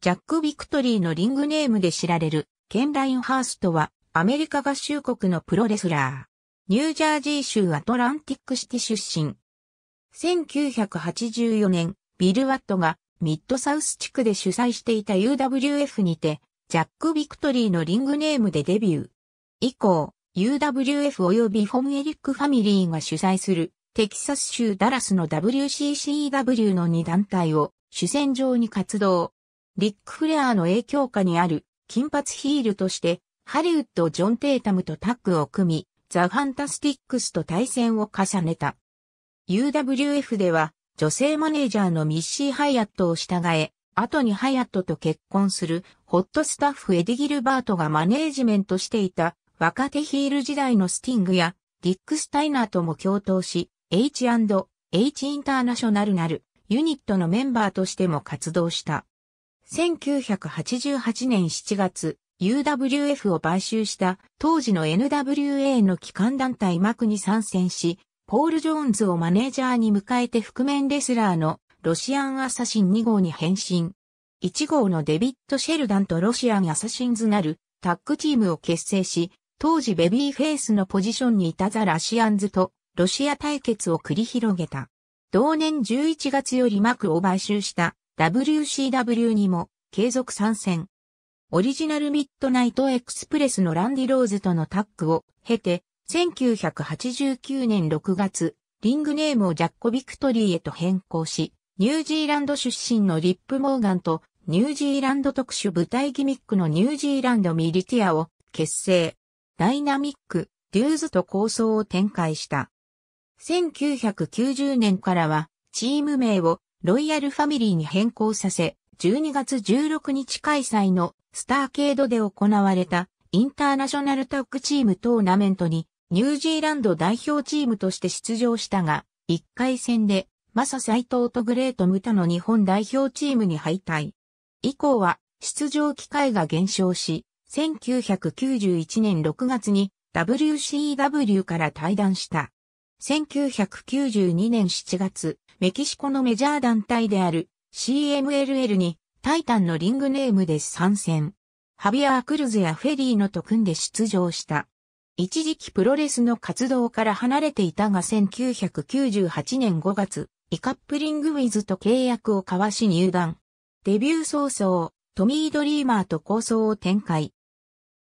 ジャック・ビクトリーのリングネームで知られる、ケン・ラインハーストは、アメリカ合衆国のプロレスラー。ニュージャージー州アトランティックシティ出身。1984年、ビル・ワットがミッドサウス地区で主催していた UWF にて、ジャック・ビクトリーのリングネームでデビュー。以降、UWF 及びフォン・エリック・ファミリーが主催する、テキサス州ダラスの WCCW の2団体を主戦場に活動。リック・フレアーの影響下にある金髪ヒールとして、ハリウッド・ジョン・テータムとタッグを組み、ザ・ファンタスティックスと対戦を重ねた。UWF では、女性マネージャーのミッシー・ハイアットを従え、後にハイアットと結婚するホットスタッフエディ・ギルバートがマネージメントしていた若手ヒール時代のスティングやディック・スタイナーとも共闘し、H&H インターナショナルなるユニットのメンバーとしても活動した。1988年7月、UWF を買収した当時の NWA の機関団体マクに参戦し、ポール・ジョーンズをマネージャーに迎えて覆面レスラーのロシアンアサシン2号に変身。1号のデビッド・シェルダンとロシアンアサシンズなるタッグチームを結成し、当時ベビーフェイスのポジションにいたザ・ラシアンズとロシア対決を繰り広げた。同年11月よりマクを買収した WCW にも継続参戦。オリジナルミッドナイトエクスプレスのランディ・ローズとのタッグを経て、1989年6月、リングネームをジャッコ・ビクトリーへと変更し、ニュージーランド出身のリップ・モーガンとニュージーランド特殊舞台ギミックのニュージーランド・ミリティアを結成。ダイナミック、デューズと構想を展開した。1990年からはチーム名をロイヤルファミリーに変更させ、12月16日開催のスターケードで行われたインターナショナルタッグチームトーナメントにニュージーランド代表チームとして出場したが、1回戦でマササイトーとグレートムタの日本代表チームに敗退。以降は出場機会が減少し、1991年6月に WCW から退団した。1992年7月、メキシコのメジャー団体である CMLL にタイタンのリングネームで参戦。ハビアー・クルズやフェリーノと組んで出場した。一時期プロレスの活動から離れていたが1998年5月、イカップリングウィズと契約を交わし入団。デビュー早々、トミー・ドリーマーと構想を展開。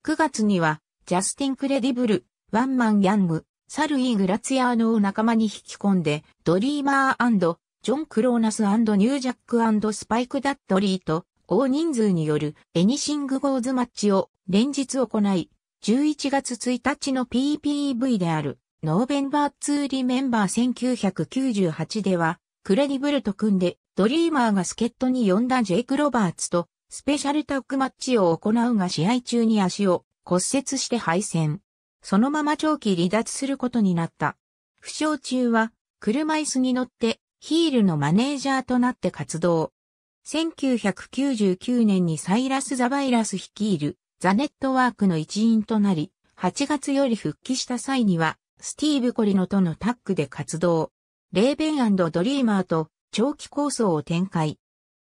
9月には、ジャスティン・クレディブル、ワンマン・ヤング、サルイ・グラツヤーノを仲間に引き込んで、ドリーマージョン・クローナスニュージャックスパイク・ダッドリーと、大人数によるエニシング・ゴーズマッチを連日行い、11月1日の PPV である、ノーベンバー・ツーリメンバー1998では、クレディブルと組んで、ドリーマーが助っ人に呼んだジェイク・ロバーツと、スペシャルタッグマッチを行うが試合中に足を骨折して敗戦。そのまま長期離脱することになった。負傷中は、車椅子に乗って、ヒールのマネージャーとなって活動。1999年にサイラス・ザ・バイラス率いるザ・ネットワークの一員となり、8月より復帰した際には、スティーブ・コリノとのタッグで活動。レーベンドリーマーと長期構想を展開。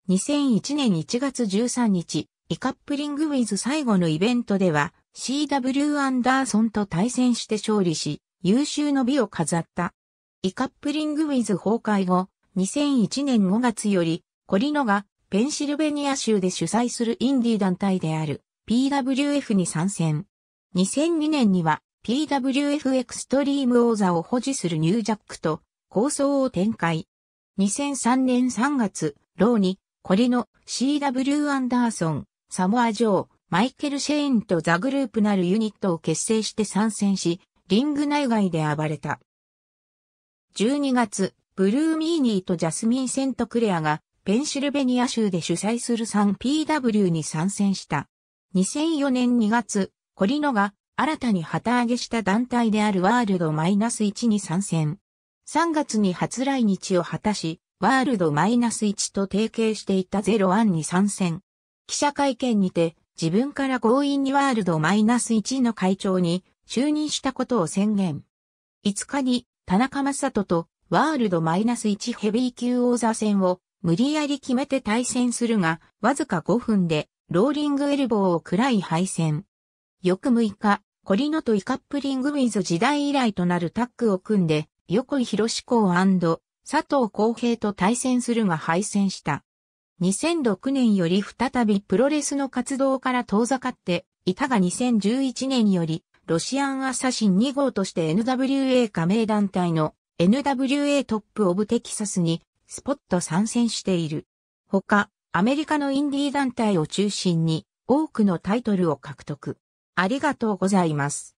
2001年1月13日、イカップリングウィズ最後のイベントでは、CW アンダーソンと対戦して勝利し、優秀の美を飾った。イカップリングウィズ崩壊後、2001年5月より、コリノがペンシルベニア州で主催するインディ団体である PWF に参戦。2002年には PWF エクストリーム王座を保持するニュージャックと構想を展開。2003年3月、ローに、コリノ、CW アンダーソン、サモア・ジョー、マイケル・シェインとザ・グループなるユニットを結成して参戦し、リング内外で暴れた。12月、ブルーミーニーとジャスミン・セント・クレアが、ペンシルベニア州で主催する 3PW に参戦した。2004年2月、コリノが新たに旗揚げした団体であるワールドマイナス1に参戦。3月に初来日を果たし、ワールドマイナス1と提携していたゼワンに参戦。記者会見にて、自分から強引にワールドマイナス1の会長に就任したことを宣言。5日に田中正人とワールドマイナス1ヘビー級王座戦を無理やり決めて対戦するが、わずか5分でローリングエルボーを喰らい敗戦。翌6日、コリノとイカップリングウィズ時代以来となるタッグを組んで、横井博志公佐藤公平と対戦するが敗戦した。2006年より再びプロレスの活動から遠ざかっていたが2011年よりロシアンアサシン2号として NWA 加盟団体の NWA トップオブテキサスにスポット参戦している。他、アメリカのインディー団体を中心に多くのタイトルを獲得。ありがとうございます。